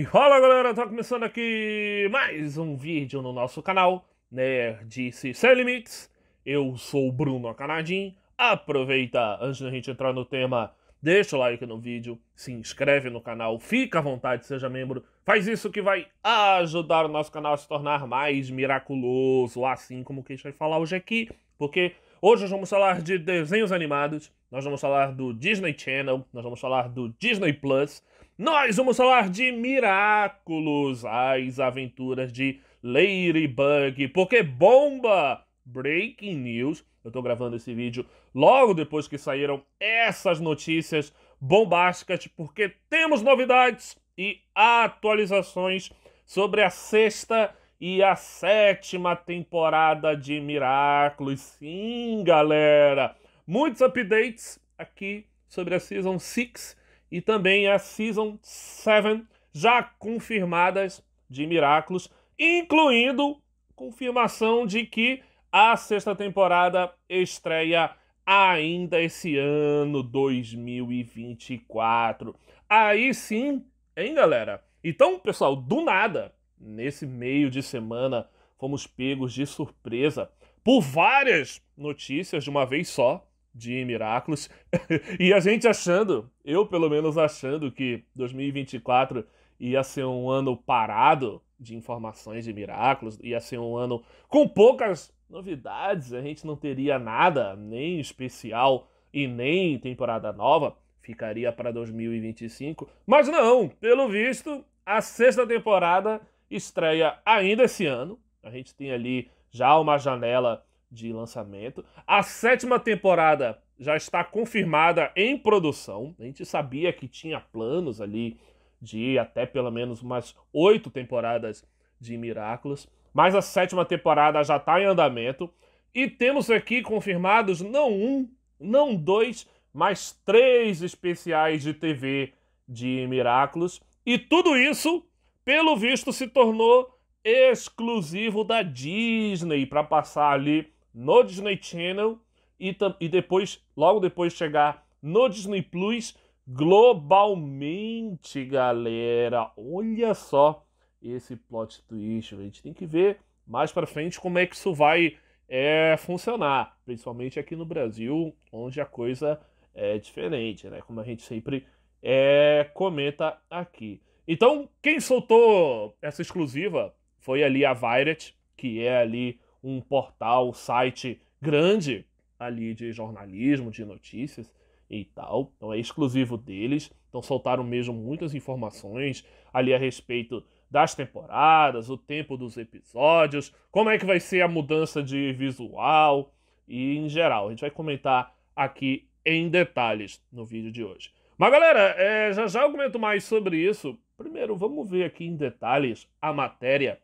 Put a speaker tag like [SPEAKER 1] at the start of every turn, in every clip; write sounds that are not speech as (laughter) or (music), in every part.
[SPEAKER 1] E fala galera, tá começando aqui mais um vídeo no nosso canal, Nerdice Sem Limites. Eu sou o Bruno Canadim. Aproveita, antes da gente entrar no tema, deixa o like no vídeo, se inscreve no canal, fica à vontade, seja membro. Faz isso que vai ajudar o nosso canal a se tornar mais miraculoso, assim como que a gente vai falar hoje aqui, porque hoje nós vamos falar de desenhos animados, nós vamos falar do Disney Channel, nós vamos falar do Disney Plus, nós vamos falar de Miraculous, as aventuras de Ladybug, porque bomba! Breaking news. Eu tô gravando esse vídeo logo depois que saíram essas notícias bombásticas, porque temos novidades e atualizações sobre a sexta e a sétima temporada de Miraculous. Sim, galera! Muitos updates aqui sobre a Season 6 e também a Season 7 já confirmadas de Miraculous, incluindo confirmação de que a sexta temporada estreia ainda esse ano 2024. Aí sim, hein, galera? Então, pessoal, do nada, nesse meio de semana, fomos pegos de surpresa por várias notícias de uma vez só, de Miraculous. (laughs) e a gente achando, eu pelo menos achando que 2024 ia ser um ano parado de informações de Miraculous, ia ser um ano com poucas novidades, a gente não teria nada, nem especial e nem temporada nova, ficaria para 2025. Mas não, pelo visto, a sexta temporada estreia ainda esse ano. A gente tem ali já uma janela de lançamento. A sétima temporada já está confirmada em produção. A gente sabia que tinha planos ali de até pelo menos umas oito temporadas de Miraculous. Mas a sétima temporada já está em andamento. E temos aqui confirmados não um, não dois, mas três especiais de TV de Miraculous. E tudo isso, pelo visto, se tornou exclusivo da Disney para passar ali no Disney Channel e, e depois, logo depois chegar no Disney Plus globalmente, galera. Olha só esse plot twist. A gente tem que ver mais para frente como é que isso vai é, funcionar, principalmente aqui no Brasil, onde a coisa é diferente, né? Como a gente sempre é, comenta aqui. Então, quem soltou essa exclusiva foi ali a Violet, que é ali um portal, um site grande ali de jornalismo, de notícias e tal. Então é exclusivo deles. Então soltaram mesmo muitas informações ali a respeito das temporadas, o tempo dos episódios, como é que vai ser a mudança de visual e em geral. A gente vai comentar aqui em detalhes no vídeo de hoje. Mas galera, é, já já eu comento mais sobre isso. Primeiro, vamos ver aqui em detalhes a matéria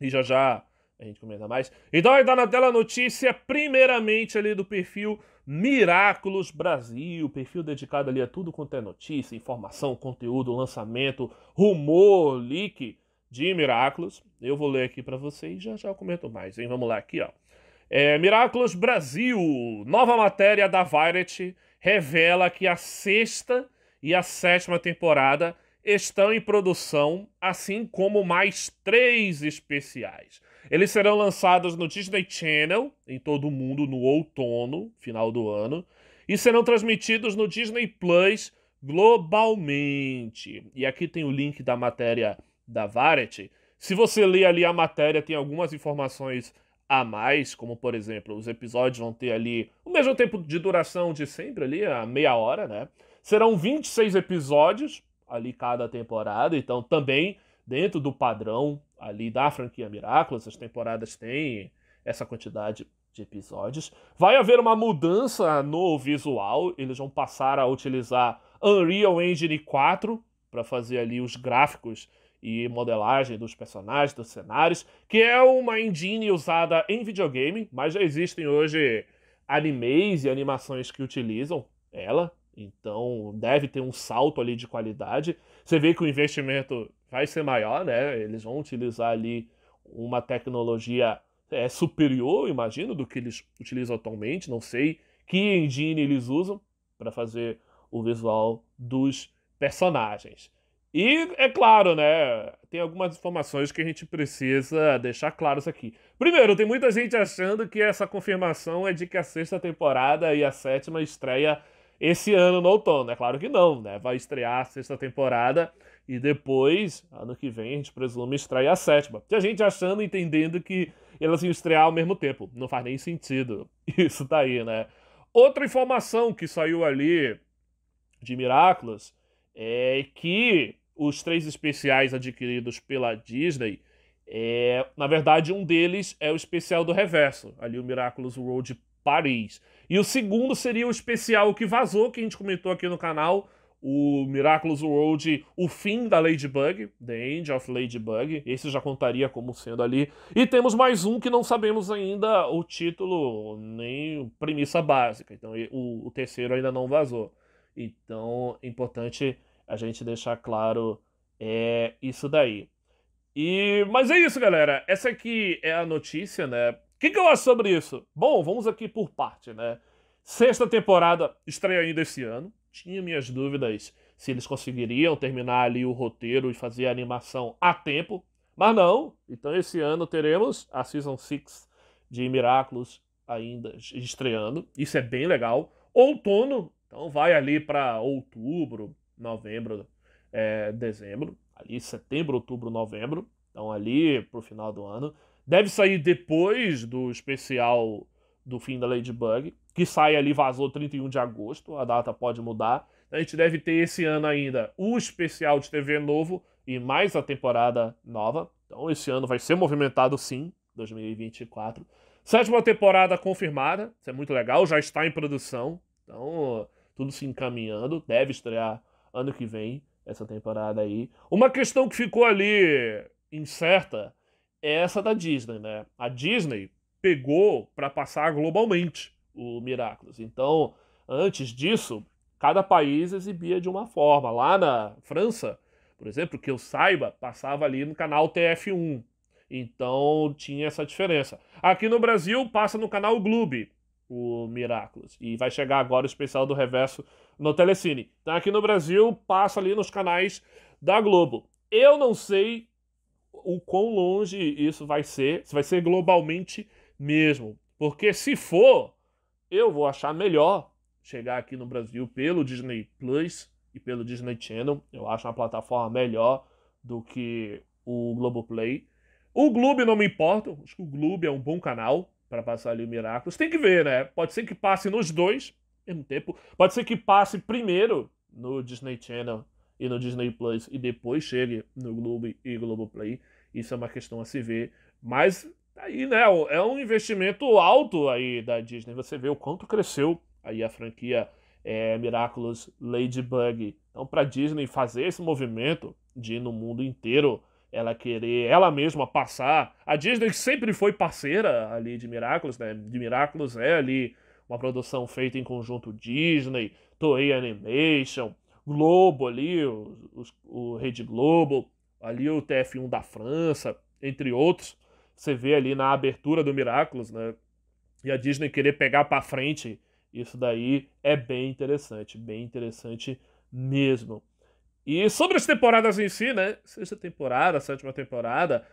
[SPEAKER 1] e já já a gente comenta mais. Então aí tá na tela a notícia, primeiramente ali do perfil Miraculous Brasil, perfil dedicado ali a tudo quanto é notícia, informação, conteúdo, lançamento, rumor, leak de Miraculous. Eu vou ler aqui para vocês e já já eu comento mais, hein? Vamos lá aqui, ó. É, Miraculous Brasil, nova matéria da Violet revela que a sexta e a sétima temporada estão em produção, assim como mais três especiais. Eles serão lançados no Disney Channel, em todo o mundo, no outono, final do ano, e serão transmitidos no Disney Plus globalmente. E aqui tem o link da matéria da Variety. Se você ler ali a matéria, tem algumas informações a mais, como por exemplo, os episódios vão ter ali o mesmo tempo de duração de sempre ali, a meia hora, né? Serão 26 episódios, ali cada temporada, então também dentro do padrão ali da franquia Miraculous, as temporadas têm essa quantidade de episódios. Vai haver uma mudança no visual, eles vão passar a utilizar Unreal Engine 4 para fazer ali os gráficos e modelagem dos personagens, dos cenários, que é uma engine usada em videogame, mas já existem hoje animes e animações que utilizam ela. Então, deve ter um salto ali de qualidade. Você vê que o investimento vai ser maior, né? Eles vão utilizar ali uma tecnologia é, superior, imagino, do que eles utilizam atualmente. Não sei que engine eles usam para fazer o visual dos personagens. E é claro, né? Tem algumas informações que a gente precisa deixar claras aqui. Primeiro, tem muita gente achando que essa confirmação é de que a sexta temporada e a sétima estreia esse ano no outono. É claro que não, né? Vai estrear a sexta temporada e depois, ano que vem, a gente presume estrear a sétima. Tinha gente achando, entendendo que elas iam estrear ao mesmo tempo. Não faz nem sentido (laughs) isso daí, né? Outra informação que saiu ali de Miraculous é que os três especiais adquiridos pela Disney, é, na verdade, um deles é o especial do reverso. Ali o Miraculous World Paris. E o segundo seria o especial que vazou, que a gente comentou aqui no canal, o Miraculous World, o fim da Ladybug, The End of Ladybug, esse já contaria como sendo ali. E temos mais um que não sabemos ainda o título, nem premissa básica, então o, o terceiro ainda não vazou. Então é importante a gente deixar claro é, isso daí. E, mas é isso, galera. Essa aqui é a notícia, né? que, que eu acho sobre isso? Bom, vamos aqui por parte, né? Sexta temporada estreia ainda esse ano. Tinha minhas dúvidas se eles conseguiriam terminar ali o roteiro e fazer a animação a tempo, mas não. Então esse ano teremos a Season 6 de Miraculous ainda estreando. Isso é bem legal. Outono, então vai ali para outubro, novembro, é, dezembro. Ali setembro, outubro, novembro. Então ali pro final do ano. Deve sair depois do especial do fim da Ladybug, que sai ali, vazou 31 de agosto, a data pode mudar. A gente deve ter esse ano ainda o especial de TV novo e mais a temporada nova. Então esse ano vai ser movimentado sim, 2024. Sétima temporada confirmada, isso é muito legal, já está em produção. Então, tudo se encaminhando, deve estrear ano que vem essa temporada aí. Uma questão que ficou ali incerta é essa da Disney, né? A Disney pegou para passar globalmente o Miraculous. Então, antes disso, cada país exibia de uma forma. Lá na França, por exemplo, que eu saiba, passava ali no canal TF1. Então tinha essa diferença. Aqui no Brasil passa no canal Gloob o Miraculous. E vai chegar agora o especial do Reverso no Telecine. Então aqui no Brasil passa ali nos canais da Globo. Eu não sei o quão longe isso vai ser, se vai ser globalmente mesmo. Porque se for, eu vou achar melhor chegar aqui no Brasil pelo Disney Plus e pelo Disney Channel. Eu acho uma plataforma melhor do que o Globoplay. O Globo não me importa, acho que o Globo é um bom canal para passar ali o Miraculous. Tem que ver, né? Pode ser que passe nos dois ao mesmo tempo. Pode ser que passe primeiro no Disney Channel e no Disney Plus e depois chegue no Globo e Globoplay. Isso é uma questão a se ver. Mas aí, né, é um investimento alto aí da Disney. Você vê o quanto cresceu aí a franquia é, Miraculous Ladybug. Então, para Disney fazer esse movimento de ir no mundo inteiro, ela querer ela mesma passar. A Disney sempre foi parceira ali de Miraculous, né? De Miraculous é ali uma produção feita em conjunto Disney, Toei Animation, Globo ali, o Rede Globo ali o TF1 da França, entre outros. Você vê ali na abertura do Miraculous, né? E a Disney querer pegar para frente, isso daí é bem interessante, bem interessante mesmo. E sobre as temporadas em si, né? Sexta temporada, sétima temporada,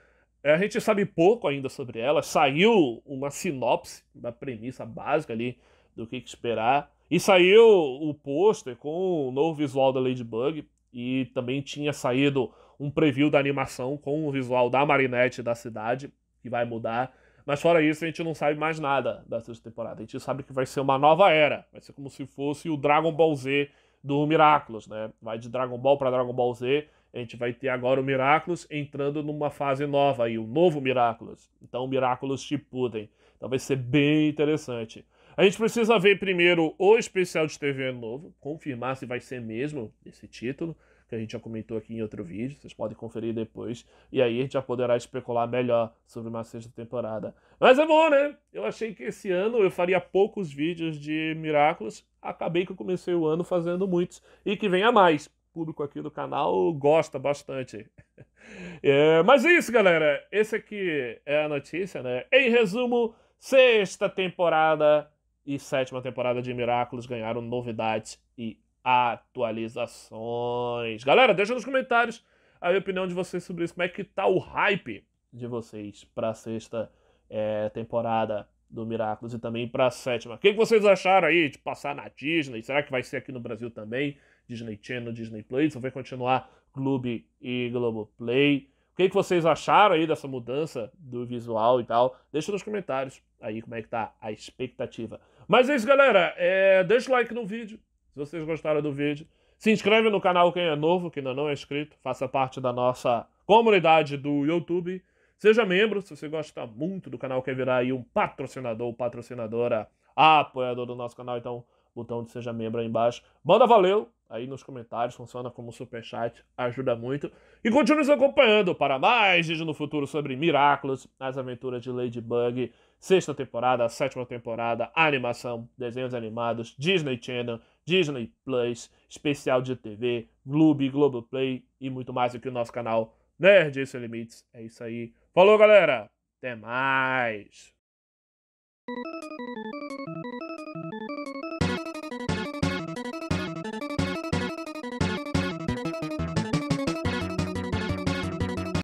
[SPEAKER 1] a gente sabe pouco ainda sobre ela. Saiu uma sinopse da premissa básica ali do que esperar. E saiu o pôster com o novo visual da Ladybug. E também tinha saído um preview da animação com o visual da Marinette da cidade, que vai mudar. Mas fora isso, a gente não sabe mais nada da sexta temporada. A gente sabe que vai ser uma nova era. Vai ser como se fosse o Dragon Ball Z do Miraculous, né? Vai de Dragon Ball para Dragon Ball Z. A gente vai ter agora o Miraculous entrando numa fase nova aí, o novo Miraculous. Então, Miraculous Shippuden. Então vai ser bem interessante. A gente precisa ver primeiro o especial de TV novo, confirmar se vai ser mesmo esse título que a gente já comentou aqui em outro vídeo, vocês podem conferir depois, e aí a gente já poderá especular melhor sobre uma sexta temporada. Mas é bom, né? Eu achei que esse ano eu faria poucos vídeos de Miraculous, acabei que eu comecei o ano fazendo muitos, e que venha mais. O público aqui do canal gosta bastante. (laughs) É, mas é isso, galera. Esse aqui é a notícia, né? Em resumo, sexta temporada e sétima temporada de Miraculous ganharam novidades e atualizações. Galera, deixa nos comentários a opinião de vocês sobre isso. Como é que tá o hype de vocês para sexta é, temporada do Miraculous e também para a sétima. O que, que vocês acharam aí de passar na Disney? Será que vai ser aqui no Brasil também? Disney Channel, Disney Plus, ou vai continuar Clube e Globoplay? O que, que vocês acharam aí dessa mudança do visual e tal? Deixa nos comentários aí como é que tá a expectativa. Mas é isso, galera. É, deixa o like no vídeo, se vocês gostaram do vídeo, se inscreve no canal quem é novo, que ainda não é inscrito, faça parte da nossa comunidade do YouTube. Seja membro, se você gosta muito do canal, quer virar aí um patrocinador ou patrocinadora, apoiador do nosso canal, então botão de seja membro aí embaixo. Manda valeu aí nos comentários, funciona como superchat, ajuda muito. E continue nos acompanhando para mais vídeos no futuro sobre Miraculous, as aventuras de Ladybug, sexta temporada, sétima temporada, animação, desenhos animados, Disney Channel, Disney Plus, especial de TV, Gloob, Play e muito mais aqui no nosso canal Nerd Sem Limites. É isso aí. Falou, galera! Até mais!